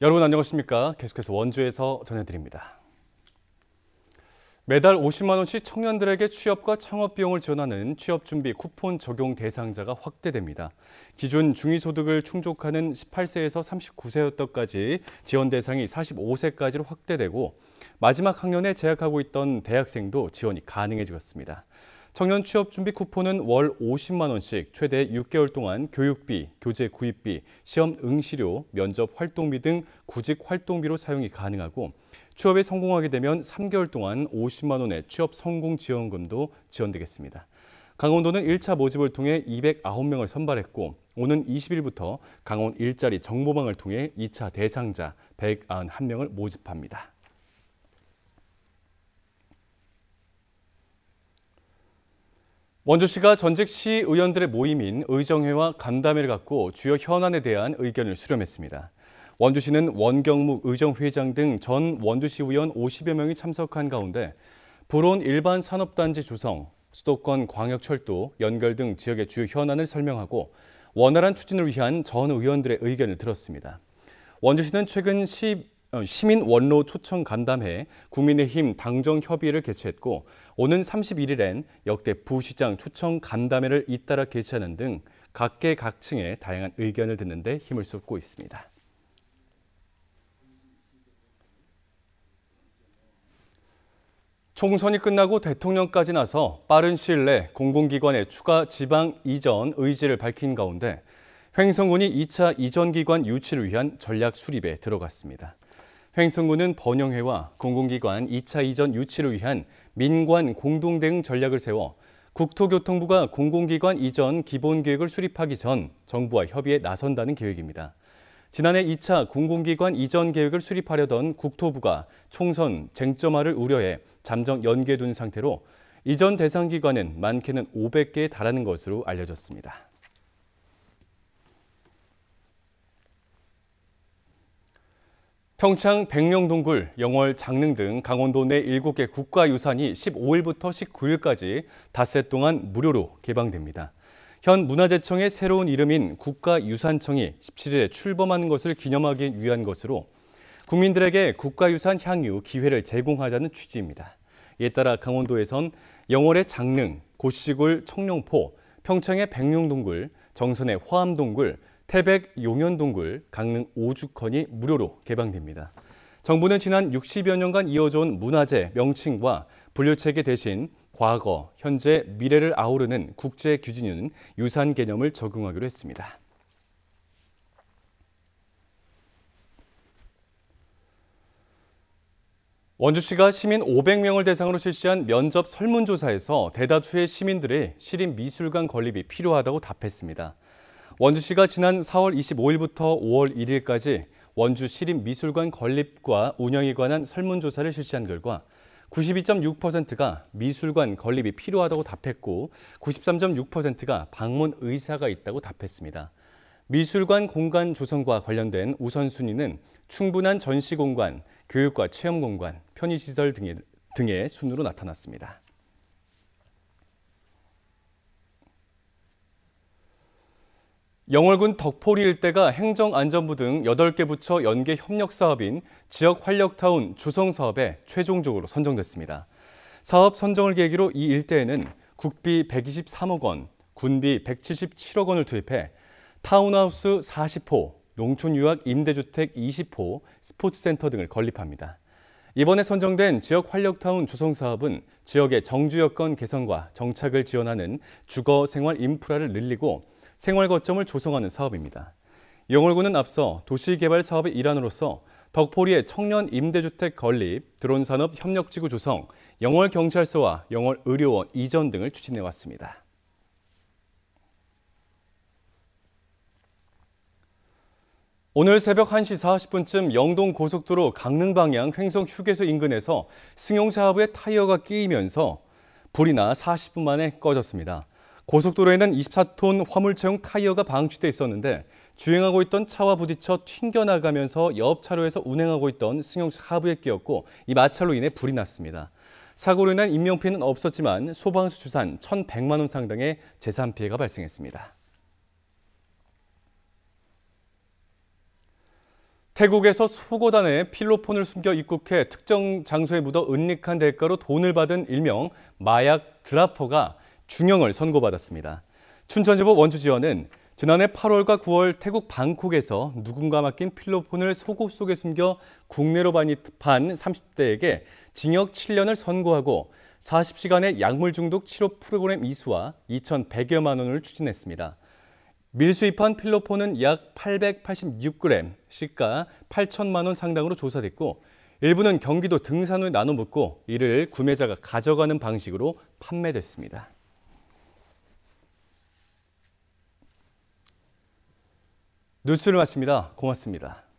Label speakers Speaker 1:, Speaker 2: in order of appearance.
Speaker 1: 여러분 안녕하십니까? 계속해서 원주에서 전해드립니다. 매달 50만 원씩 청년들에게 취업과 창업 비용을 지원하는 취업 준비 쿠폰 적용 대상자가 확대됩니다. 기준 중위소득을 충족하는 18세에서 39세였던까지 지원 대상이 45세까지로 확대되고 마지막 학년에 재학하고 있던 대학생도 지원이 가능해지겠습니다. 청년 취업 준비 쿠폰은 월 50만 원씩 최대 6개월 동안 교육비, 교재 구입비, 시험 응시료, 면접 활동비 등 구직 활동비로 사용이 가능하고 취업에 성공하게 되면 3개월 동안 50만 원의 취업 성공 지원금도 지원되겠습니다. 강원도는 1차 모집을 통해 209명을 선발했고 오는 20일부터 강원 일자리 정보망을 통해 2차 대상자 191명을 모집합니다. 원주시가 전직 시의원들의 모임인 의정회와 간담회를 갖고 주요 현안에 대한 의견을 수렴했습니다. 원주시는 원경묵 의정회장 등 전 원주시 의원 50여 명이 참석한 가운데 불온 일반 산업단지 조성, 수도권 광역철도 연결 등 지역의 주요 현안을 설명하고 원활한 추진을 위한 전 의원들의 의견을 들었습니다. 원주시는 최근 시 어, 시민 원로 초청 간담회 국민의힘 당정 협의를 개최했고 오는 31일엔 역대 부시장 초청 간담회를 잇따라 개최하는 등 각계각층의 다양한 의견을 듣는 데 힘을 쏟고 있습니다. 총선이 끝나고 대통령까지 나서 빠른 시일 내 공공기관의 추가 지방 이전 의지를 밝힌 가운데 횡성군이 2차 이전 기관 유치를 위한 전략 수립에 들어갔습니다. 횡성군은 번영회와 공공기관 2차 이전 유치를 위한 민관 공동대응 전략을 세워 국토교통부가 공공기관 이전 기본계획을 수립하기 전 정부와 협의에 나선다는 계획입니다. 지난해 2차 공공기관 이전 계획을 수립하려던 국토부가 총선 쟁점화를 우려해 잠정 연기둔 상태로 이전 대상 기관은 많게는 500개에 달하는 것으로 알려졌습니다. 평창 백령동굴, 영월 장릉 등 강원도 내 7개 국가유산이 15일부터 19일까지 닷새 동안 무료로 개방됩니다. 현 문화재청의 새로운 이름인 국가유산청이 17일에 출범한 것을 기념하기 위한 것으로 국민들에게 국가유산 향유 기회를 제공하자는 취지입니다. 이에 따라 강원도에선 영월의 장릉, 고시골 청룡포, 평창의 백룡동굴, 정선의 화암동굴, 태백 용현동굴, 강릉 5주헌이 무료로 개방됩니다. 정부는 지난 60여 년간 이어져온 문화재 명칭과 분류체계 대신 과거, 현재, 미래를 아우르는 국제 규준인 유산 개념을 적용하기로 했습니다. 원주시가 시민 500명을 대상으로 실시한 면접 설문조사에서 대다수의 시민들이 시립미술관 건립이 필요하다고 답했습니다. 원주시가 지난 4월 25일부터 5월 1일까지 원주 시립미술관 건립과 운영에 관한 설문조사를 실시한 결과 92.6%가 미술관 건립이 필요하다고 답했고 93.6%가 방문 의사가 있다고 답했습니다. 미술관 공간 조성과 관련된 우선순위는 충분한 전시 공간, 교육과 체험 공간, 편의시설 등의, 등의 순으로 나타났습니다. 영월군 덕포리 일대가 행정안전부 등 8개 부처 연계 협력 사업인 지역 활력타운 주성 사업에 최종적으로 선정됐습니다. 사업 선정을 계기로 이 일대에는 국비 123억 원, 군비 177억 원을 투입해 타운하우스 40호, 농촌유학 임대주택 20호, 스포츠센터 등을 건립합니다. 이번에 선정된 지역 활력타운 조성 사업은 지역의 정주 여건 개선과 정착을 지원하는 주거 생활 인프라를 늘리고 생활 거점을 조성하는 사업입니다. 영월군은 앞서 도시개발 사업의 일환으로서 덕포리의 청년 임대주택 건립, 드론 산업 협력지구 조성, 영월 경찰서와 영월 의료원 이전 등을 추진해 왔습니다. 오늘 새벽 1시 40분쯤 영동 고속도로 강릉 방향 횡성 휴게소 인근에서 승용차 하부에 타이어가 끼이면서 불이 나 40분 만에 꺼졌습니다. 고속도로에는 24톤 화물차용 타이어가 방치돼 있었는데 주행하고 있던 차와 부딪혀 튕겨나가면서 옆 차로에서 운행하고 있던 승용차 하부에 끼었고 이 마찰로 인해 불이 났습니다. 사고로 인한 인명피해는 없었지만 소방수 추산 1,100만 원 상당의 재산 피해가 발생했습니다. 태국에서 속옷 안에 필로폰을 숨겨 입국해 특정 장소에 묻어 은닉한 대가로 돈을 받은 일명 마약 드라퍼가 중형을 선고받았습니다. 춘천지법 원주지원은 지난해 8월과 9월 태국 방콕에서 누군가 맡긴 필로폰을 속옷 속에 숨겨 국내로 반입한 30대에게 징역 7년을 선고하고 40시간의 약물 중독 치료 프로그램 이수와 2,100여만 원을 추진했습니다. 밀수입한 필로폰은 약 886g, 시가 8천만 원 상당으로 조사됐고 일부는 경기도 등산을 나눠 묻고 이를 구매자가 가져가는 방식으로 판매됐습니다. 뉴스를 마칩니다. 고맙습니다.